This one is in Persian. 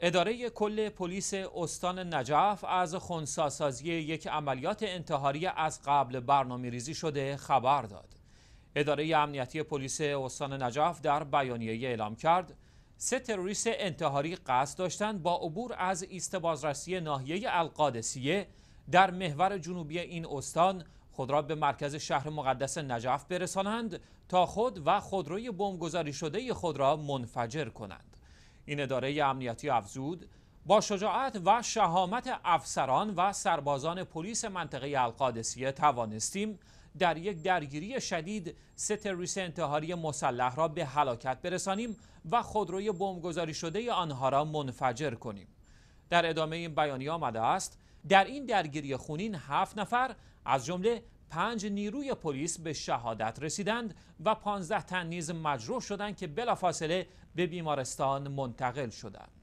اداره کل پلیس استان نجف از خونساسازی یک عملیات انتحاری از قبل برنامه ریزی شده خبر داد. اداره امنیتی پلیس استان نجف در بیانیه اعلام کرد سه تروریست انتحاری قصد داشتند با عبور از ایست بازرسی ناحیه القادسیه در محور جنوبی این استان خود را به مرکز شهر مقدس نجف برسانند تا خود و خودروی بمبگذاری شده خود را منفجر کنند. این اداره امنیتی افزود با شجاعت و شهامت افسران و سربازان پلیس منطقه القادسیه توانستیم در یک درگیری شدید سه ریس انتحاری مسلح را به هلاکت برسانیم و خودروی بمبگذاری شده آنها را منفجر کنیم در ادامه این بیانیه آمده است در این درگیری خونین هفت نفر از جمله پنج نیروی پلیس به شهادت رسیدند و پانزده تن نیز مجروح شدند که بلافاصله به بیمارستان منتقل شدند.